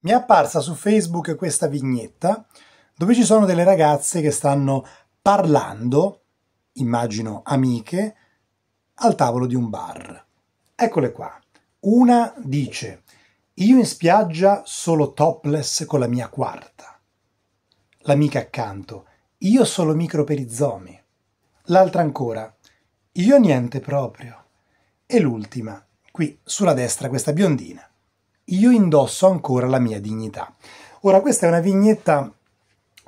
mi è apparsa su Facebook questa vignetta dove ci sono delle ragazze che stanno parlando, immagino amiche, al tavolo di un bar. Eccole qua. Una dice, io in spiaggia solo topless con la mia quarta. L'amica accanto, io solo microperizomi. L'altra ancora, io niente proprio. E l'ultima, qui sulla destra questa biondina io indosso ancora la mia dignità. Ora, questa è una vignetta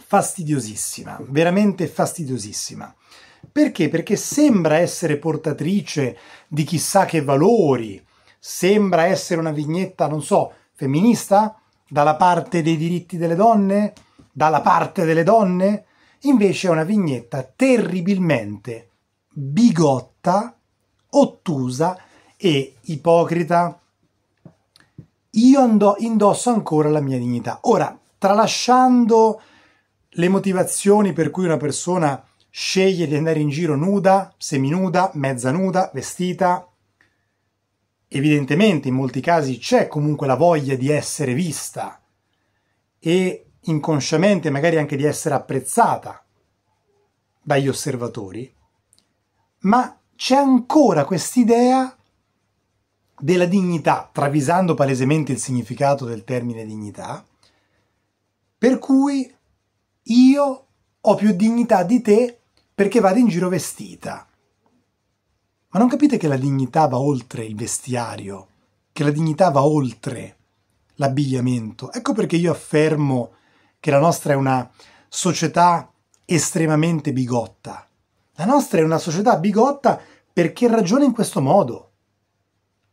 fastidiosissima, veramente fastidiosissima. Perché? Perché sembra essere portatrice di chissà che valori, sembra essere una vignetta, non so, femminista, dalla parte dei diritti delle donne, dalla parte delle donne, invece è una vignetta terribilmente bigotta, ottusa e ipocrita io ando, indosso ancora la mia dignità. Ora, tralasciando le motivazioni per cui una persona sceglie di andare in giro nuda, seminuda, mezza nuda, vestita, evidentemente in molti casi c'è comunque la voglia di essere vista e inconsciamente magari anche di essere apprezzata dagli osservatori, ma c'è ancora quest'idea della dignità, travisando palesemente il significato del termine dignità, per cui io ho più dignità di te perché vado in giro vestita. Ma non capite che la dignità va oltre il vestiario, che la dignità va oltre l'abbigliamento. Ecco perché io affermo che la nostra è una società estremamente bigotta. La nostra è una società bigotta perché ragiona in questo modo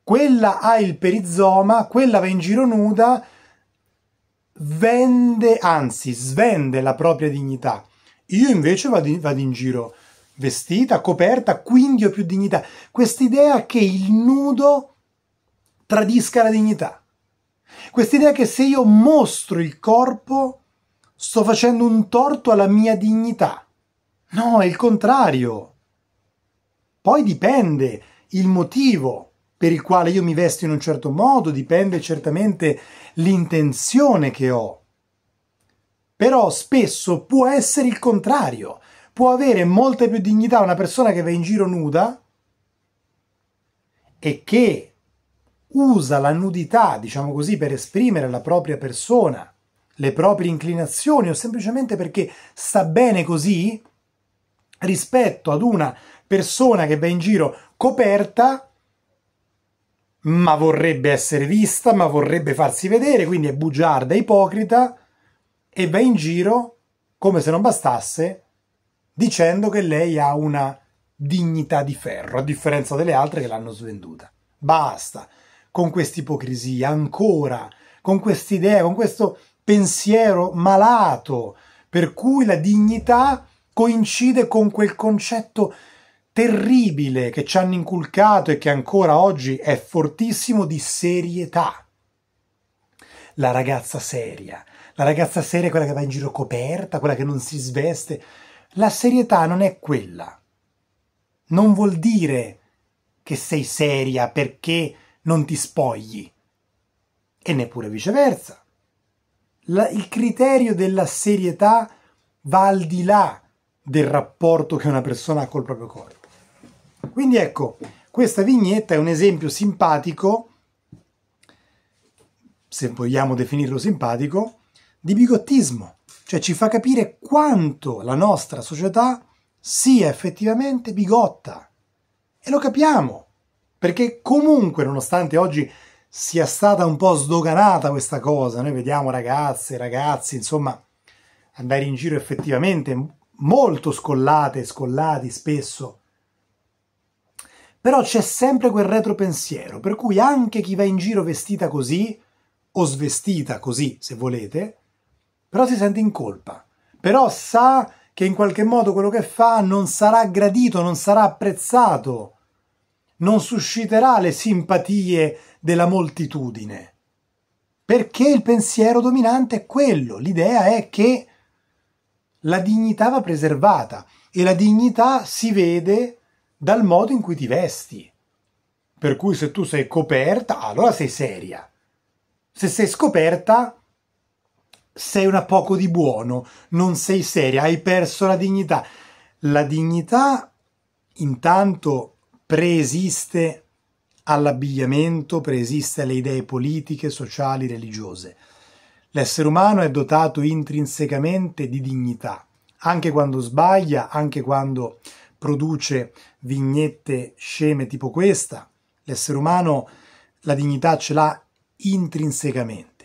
quella ha il perizoma, quella va in giro nuda, vende, anzi svende la propria dignità. Io invece vado in, vado in giro vestita, coperta, quindi ho più dignità. Quest'idea che il nudo tradisca la dignità. Quest'idea che se io mostro il corpo sto facendo un torto alla mia dignità. No, è il contrario. Poi dipende il motivo per il quale io mi vesto in un certo modo, dipende certamente l'intenzione che ho. Però spesso può essere il contrario, può avere molta più dignità una persona che va in giro nuda e che usa la nudità, diciamo così, per esprimere la propria persona, le proprie inclinazioni o semplicemente perché sta bene così rispetto ad una persona che va in giro coperta ma vorrebbe essere vista, ma vorrebbe farsi vedere, quindi è bugiarda, ipocrita e va in giro, come se non bastasse, dicendo che lei ha una dignità di ferro, a differenza delle altre che l'hanno svenduta. Basta con quest'ipocrisia, ancora, con quest'idea, con questo pensiero malato, per cui la dignità coincide con quel concetto terribile che ci hanno inculcato e che ancora oggi è fortissimo di serietà. La ragazza seria, la ragazza seria è quella che va in giro coperta, quella che non si sveste. La serietà non è quella. Non vuol dire che sei seria perché non ti spogli. E neppure viceversa. La, il criterio della serietà va al di là del rapporto che una persona ha col proprio corpo. Quindi ecco, questa vignetta è un esempio simpatico, se vogliamo definirlo simpatico, di bigottismo, cioè ci fa capire quanto la nostra società sia effettivamente bigotta. E lo capiamo, perché comunque, nonostante oggi sia stata un po' sdoganata questa cosa, noi vediamo ragazze, ragazzi, insomma, andare in giro effettivamente molto scollate, scollati spesso però c'è sempre quel retropensiero, per cui anche chi va in giro vestita così, o svestita così, se volete, però si sente in colpa. Però sa che in qualche modo quello che fa non sarà gradito, non sarà apprezzato, non susciterà le simpatie della moltitudine. Perché il pensiero dominante è quello, l'idea è che la dignità va preservata e la dignità si vede dal modo in cui ti vesti. Per cui se tu sei coperta, allora sei seria. Se sei scoperta, sei una poco di buono, non sei seria, hai perso la dignità. La dignità intanto preesiste all'abbigliamento, preesiste alle idee politiche, sociali, religiose. L'essere umano è dotato intrinsecamente di dignità, anche quando sbaglia, anche quando produce vignette sceme tipo questa. L'essere umano la dignità ce l'ha intrinsecamente.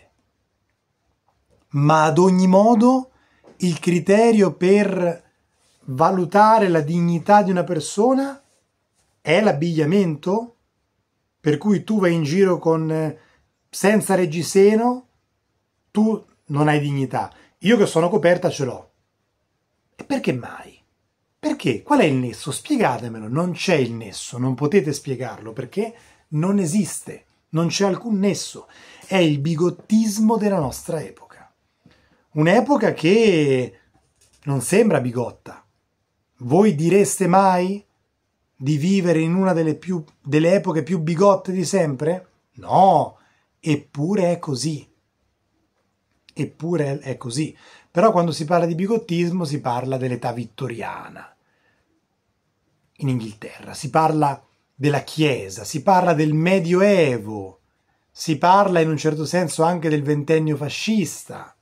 Ma ad ogni modo il criterio per valutare la dignità di una persona è l'abbigliamento, per cui tu vai in giro con senza reggiseno, tu non hai dignità. Io che sono coperta ce l'ho. E perché mai? Perché? Qual è il nesso? Spiegatemelo, non c'è il nesso, non potete spiegarlo perché non esiste, non c'è alcun nesso, è il bigottismo della nostra epoca. Un'epoca che non sembra bigotta. Voi direste mai di vivere in una delle, più, delle epoche più bigotte di sempre? No, eppure è così. Eppure è così. Però quando si parla di bigottismo si parla dell'età vittoriana in Inghilterra, si parla della Chiesa, si parla del Medioevo, si parla in un certo senso anche del ventennio fascista,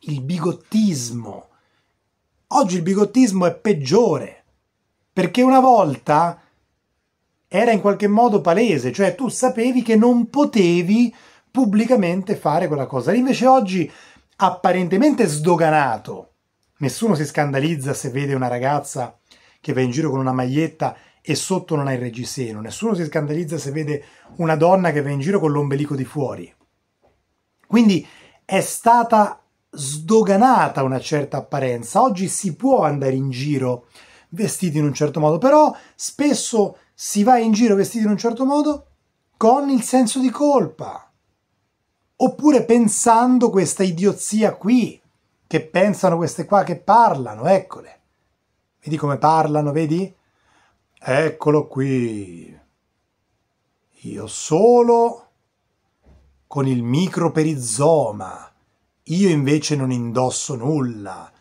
il bigottismo. Oggi il bigottismo è peggiore, perché una volta era in qualche modo palese, cioè tu sapevi che non potevi pubblicamente fare quella cosa. Invece oggi, apparentemente sdoganato, nessuno si scandalizza se vede una ragazza che va in giro con una maglietta e sotto non ha il reggiseno, nessuno si scandalizza se vede una donna che va in giro con l'ombelico di fuori. Quindi è stata sdoganata una certa apparenza. Oggi si può andare in giro vestiti in un certo modo, però spesso si va in giro vestiti in un certo modo con il senso di colpa. Oppure pensando questa idiozia qui, che pensano queste qua che parlano, eccole. Vedi come parlano, vedi? Eccolo qui. Io solo con il microperizoma. Io invece non indosso nulla.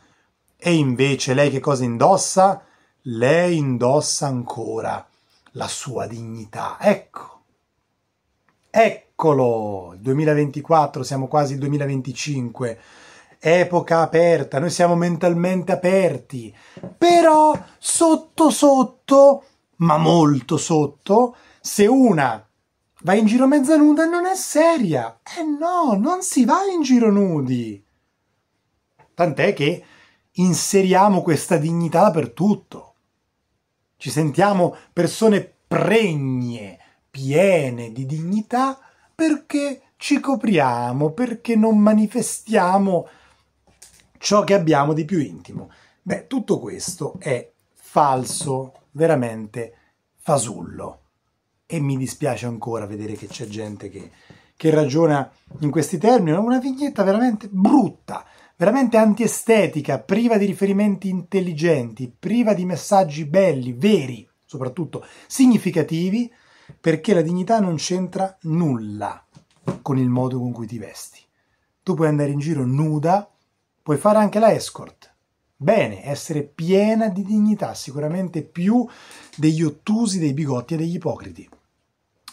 E invece lei che cosa indossa? Lei indossa ancora la sua dignità. Ecco. Eccolo. Il 2024, siamo quasi il 2025 epoca aperta, noi siamo mentalmente aperti, però sotto sotto, ma molto sotto, se una va in giro mezza nuda non è seria. Eh no, non si va in giro nudi. Tant'è che inseriamo questa dignità dappertutto. Ci sentiamo persone pregne, piene di dignità perché ci copriamo, perché non manifestiamo ciò che abbiamo di più intimo. Beh, tutto questo è falso, veramente fasullo. E mi dispiace ancora vedere che c'è gente che, che ragiona in questi termini. È una vignetta veramente brutta, veramente antiestetica, priva di riferimenti intelligenti, priva di messaggi belli, veri, soprattutto significativi, perché la dignità non c'entra nulla con il modo con cui ti vesti. Tu puoi andare in giro nuda puoi fare anche la escort. Bene, essere piena di dignità, sicuramente più degli ottusi, dei bigotti e degli ipocriti.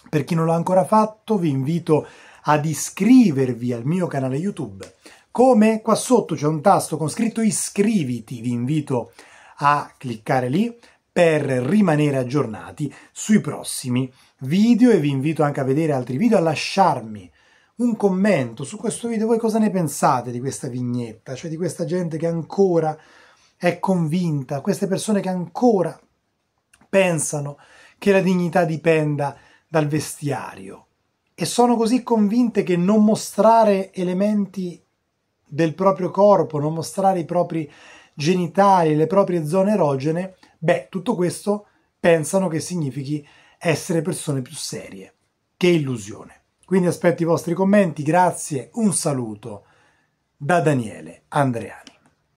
Per chi non l'ha ancora fatto, vi invito ad iscrivervi al mio canale YouTube. Come? Qua sotto c'è un tasto con scritto iscriviti, vi invito a cliccare lì per rimanere aggiornati sui prossimi video e vi invito anche a vedere altri video, a lasciarmi un commento su questo video. Voi cosa ne pensate di questa vignetta? Cioè di questa gente che ancora è convinta, queste persone che ancora pensano che la dignità dipenda dal vestiario e sono così convinte che non mostrare elementi del proprio corpo, non mostrare i propri genitali, le proprie zone erogene, beh, tutto questo pensano che significhi essere persone più serie. Che illusione. Quindi aspetto i vostri commenti, grazie, un saluto da Daniele Andreani.